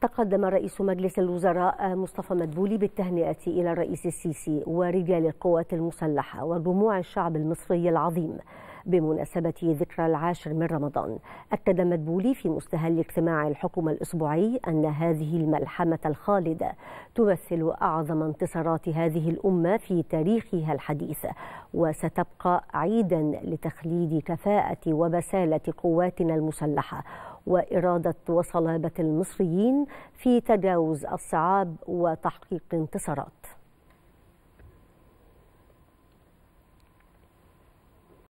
تقدم رئيس مجلس الوزراء مصطفى مدبولي بالتهنئة إلى الرئيس السيسي ورجال القوات المسلحة وجموع الشعب المصري العظيم بمناسبة ذكرى العاشر من رمضان أكد مدبولي في مستهل اجتماع الحكومة الأسبوعي أن هذه الملحمة الخالدة تمثل أعظم انتصارات هذه الأمة في تاريخها الحديث وستبقى عيدا لتخليد كفاءة وبسالة قواتنا المسلحة وإرادة وصلابة المصريين في تجاوز الصعاب وتحقيق انتصارات